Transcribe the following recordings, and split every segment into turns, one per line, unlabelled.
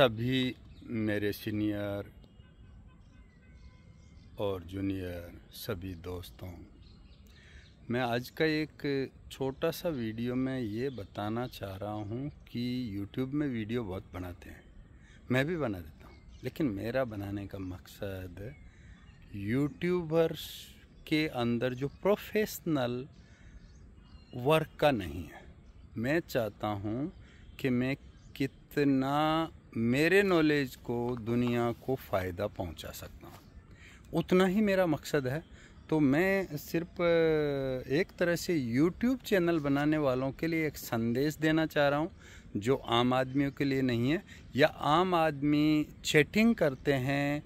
सभी मेरे सीनियर और जूनियर सभी दोस्तों मैं आज का एक छोटा सा वीडियो में ये बताना चाह रहा हूँ कि YouTube में वीडियो बहुत बनाते हैं मैं भी बना देता हूँ लेकिन मेरा बनाने का मकसद यूट्यूबर्स के अंदर जो प्रोफेशनल वर्क का नहीं है मैं चाहता हूँ कि मैं कितना मेरे नॉलेज को दुनिया को फ़ायदा पहुंचा हूँ उतना ही मेरा मकसद है तो मैं सिर्फ एक तरह से YouTube चैनल बनाने वालों के लिए एक संदेश देना चाह रहा हूँ जो आम आदमियों के लिए नहीं है या आम आदमी चैटिंग करते हैं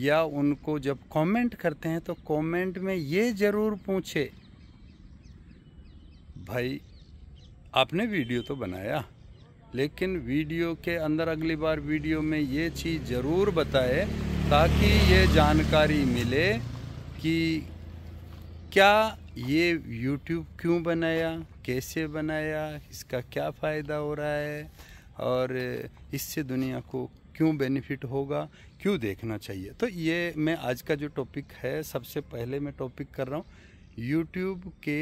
या उनको जब कमेंट करते हैं तो कमेंट में ये ज़रूर पूछे भाई आपने वीडियो तो बनाया लेकिन वीडियो के अंदर अगली बार वीडियो में ये चीज़ ज़रूर बताए ताकि ये जानकारी मिले कि क्या ये YouTube क्यों बनाया कैसे बनाया इसका क्या फ़ायदा हो रहा है और इससे दुनिया को क्यों बेनिफिट होगा क्यों देखना चाहिए तो ये मैं आज का जो टॉपिक है सबसे पहले मैं टॉपिक कर रहा हूँ यूट्यूब के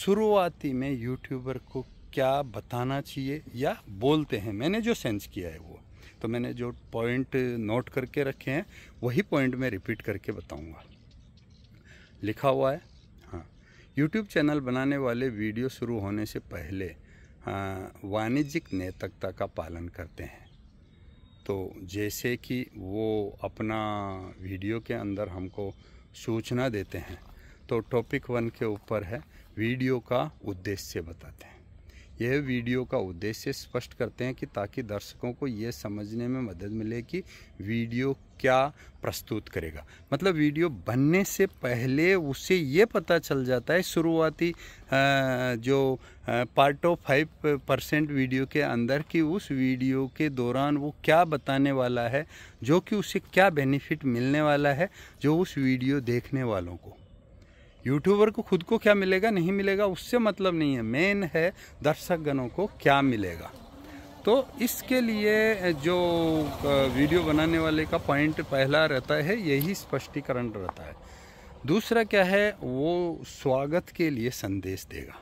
शुरुआती में यूट्यूबर को क्या बताना चाहिए या बोलते हैं मैंने जो सेंस किया है वो तो मैंने जो पॉइंट नोट करके रखे हैं वही पॉइंट मैं रिपीट करके बताऊंगा लिखा हुआ है हाँ यूट्यूब चैनल बनाने वाले वीडियो शुरू होने से पहले हाँ, वाणिज्यिक नैतिकता का पालन करते हैं तो जैसे कि वो अपना वीडियो के अंदर हमको सूचना देते हैं तो टॉपिक वन के ऊपर है वीडियो का उद्देश्य बताते हैं यह वीडियो का उद्देश्य स्पष्ट करते हैं कि ताकि दर्शकों को ये समझने में मदद मिले कि वीडियो क्या प्रस्तुत करेगा मतलब वीडियो बनने से पहले उसे ये पता चल जाता है शुरुआती जो part of five percent video के अंदर कि उस वीडियो के दौरान वो क्या बताने वाला है जो कि उसे क्या बेनिफिट मिलने वाला है जो उस वीडियो देखने वालों को यूट्यूबर को खुद को क्या मिलेगा नहीं मिलेगा उससे मतलब नहीं है मेन है दर्शकगणों को क्या मिलेगा तो इसके लिए जो वीडियो बनाने वाले का पॉइंट पहला रहता है यही स्पष्टीकरण रहता है दूसरा क्या है वो स्वागत के लिए संदेश देगा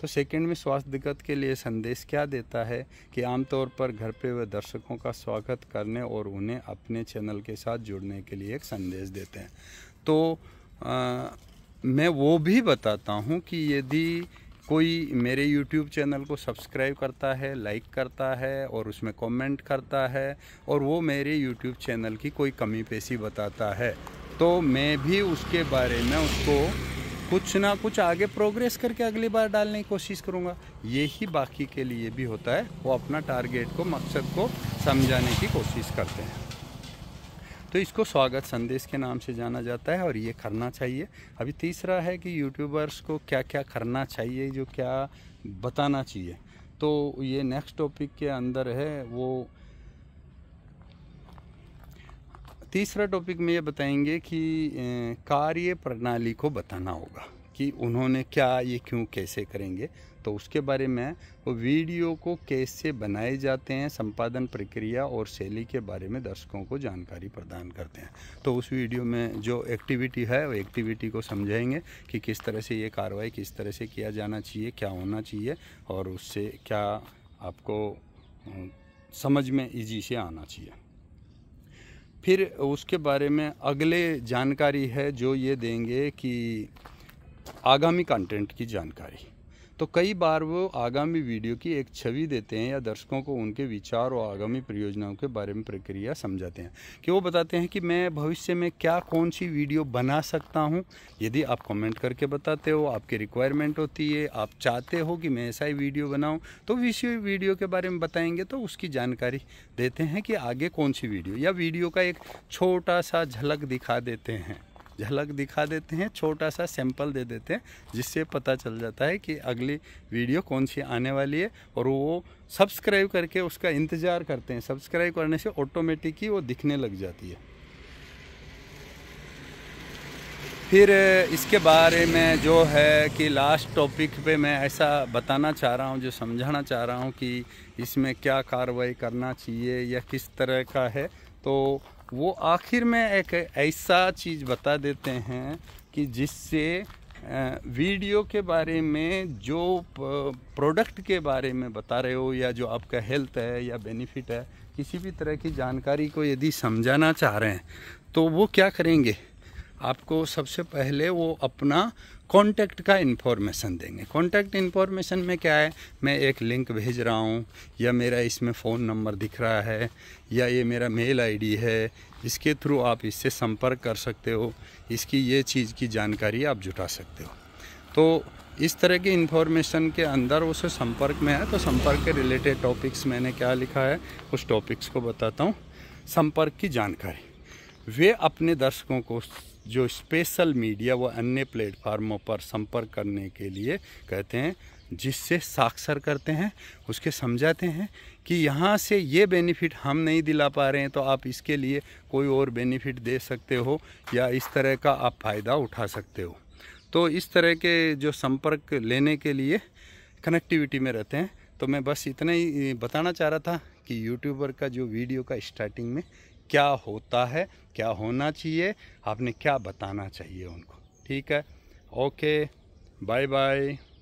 तो सेकंड में स्वास्थ्य दिक्कत के लिए संदेश क्या देता है कि आमतौर पर घर पे वे दर्शकों का स्वागत करने और उन्हें अपने चैनल के साथ जुड़ने के लिए एक संदेश देते हैं तो आ, मैं वो भी बताता हूँ कि यदि कोई मेरे YouTube चैनल को सब्सक्राइब करता है लाइक करता है और उसमें कमेंट करता है और वो मेरे YouTube चैनल की कोई कमी पेशी बताता है तो मैं भी उसके बारे में उसको कुछ ना कुछ आगे प्रोग्रेस करके अगली बार डालने की कोशिश करूँगा यही बाकी के लिए भी होता है वो अपना टारगेट को मकसद को समझाने की कोशिश करते हैं तो इसको स्वागत संदेश के नाम से जाना जाता है और ये करना चाहिए अभी तीसरा है कि यूट्यूबर्स को क्या क्या करना चाहिए जो क्या बताना चाहिए तो ये नेक्स्ट टॉपिक के अंदर है वो तीसरा टॉपिक में ये बताएंगे कि कार्य प्रणाली को बताना होगा कि उन्होंने क्या ये क्यों कैसे करेंगे तो उसके बारे में वो वीडियो को कैसे बनाए जाते हैं संपादन प्रक्रिया और शैली के बारे में दर्शकों को जानकारी प्रदान करते हैं तो उस वीडियो में जो एक्टिविटी है वो एक्टिविटी को समझाएंगे कि किस तरह से ये कार्रवाई किस तरह से किया जाना चाहिए क्या होना चाहिए और उससे क्या आपको समझ में ईजी से आना चाहिए फिर उसके बारे में अगले जानकारी है जो ये देंगे कि आगामी कंटेंट की जानकारी तो कई बार वो आगामी वीडियो की एक छवि देते हैं या दर्शकों को उनके विचार और आगामी परियोजनाओं के बारे में प्रक्रिया समझाते हैं कि वो बताते हैं कि मैं भविष्य में क्या कौन सी वीडियो बना सकता हूँ यदि आप कमेंट करके बताते हो आपकी रिक्वायरमेंट होती है आप चाहते हो कि मैं ऐसा ही वीडियो बनाऊँ तो इसी वीडियो के बारे में बताएंगे तो उसकी जानकारी देते हैं कि आगे कौन सी वीडियो या वीडियो का एक छोटा सा झलक दिखा देते हैं झलक दिखा देते हैं छोटा सा सैंपल दे देते हैं जिससे पता चल जाता है कि अगली वीडियो कौन सी आने वाली है और वो सब्सक्राइब करके उसका इंतज़ार करते हैं सब्सक्राइब करने से ऑटोमेटिक ही वो दिखने लग जाती है फिर इसके बारे में जो है कि लास्ट टॉपिक पे मैं ऐसा बताना चाह रहा हूँ जो समझाना चाह रहा हूँ कि इसमें क्या कार्रवाई करना चाहिए या किस तरह का है तो वो आखिर में एक ऐसा चीज़ बता देते हैं कि जिससे वीडियो के बारे में जो प्रोडक्ट के बारे में बता रहे हो या जो आपका हेल्थ है या बेनिफिट है किसी भी तरह की जानकारी को यदि समझाना चाह रहे हैं तो वो क्या करेंगे आपको सबसे पहले वो अपना कॉन्टैक्ट का इन्फॉर्मेशन देंगे कॉन्टैक्ट इन्फॉर्मेशन में क्या है मैं एक लिंक भेज रहा हूँ या मेरा इसमें फ़ोन नंबर दिख रहा है या ये मेरा मेल आईडी है इसके थ्रू आप इससे संपर्क कर सकते हो इसकी ये चीज़ की जानकारी आप जुटा सकते हो तो इस तरह की इन्फॉर्मेशन के अंदर उसे संपर्क में है तो संपर्क के रिलेटेड टॉपिक्स मैंने क्या लिखा है उस टॉपिक्स को बताता हूँ संपर्क की जानकारी वे अपने दर्शकों को जो स्पेशल मीडिया व अन्य प्लेटफार्मों पर संपर्क करने के लिए कहते हैं जिससे साक्षर करते हैं उसके समझाते हैं कि यहाँ से ये बेनिफिट हम नहीं दिला पा रहे हैं तो आप इसके लिए कोई और बेनिफिट दे सकते हो या इस तरह का आप फ़ायदा उठा सकते हो तो इस तरह के जो संपर्क लेने के लिए कनेक्टिविटी में रहते हैं तो मैं बस इतना ही बताना चाह रहा था कि यूट्यूबर का जो वीडियो का स्टार्टिंग में क्या होता है क्या होना चाहिए आपने क्या बताना चाहिए उनको ठीक है ओके बाय बाय